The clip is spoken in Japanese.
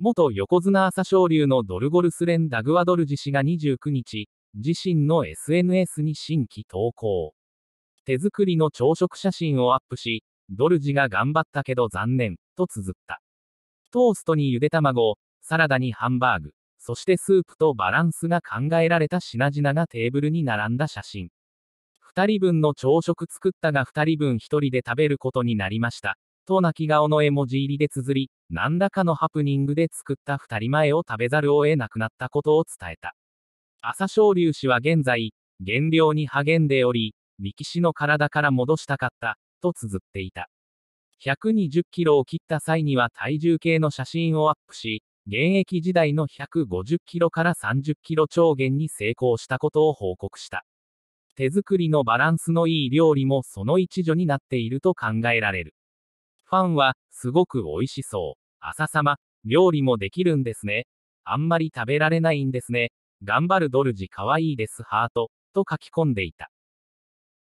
元横綱朝青龍のドルゴルスレン・ダグアドルジ氏が29日、自身の SNS に新規投稿。手作りの朝食写真をアップし、ドルジが頑張ったけど残念、と綴った。トーストにゆで卵、サラダにハンバーグ、そしてスープとバランスが考えられた品々がテーブルに並んだ写真。2人分の朝食作ったが2人分1人で食べることになりました。と泣き顔の絵文字入りで綴り、何らかのハプニングで作った二人前を食べざるを得なくなったことを伝えた。朝青龍氏は現在、減量に励んでおり、力士の体から戻したかった、と綴っていた。120キロを切った際には体重計の写真をアップし、現役時代の150キロから30キロ超減に成功したことを報告した。手作りのバランスのいい料理もその一助になっていると考えられる。ファンは、すごく美味しそう。朝様、料理もできるんですね。あんまり食べられないんですね。頑張るドルジかわいいですハート、と書き込んでいた。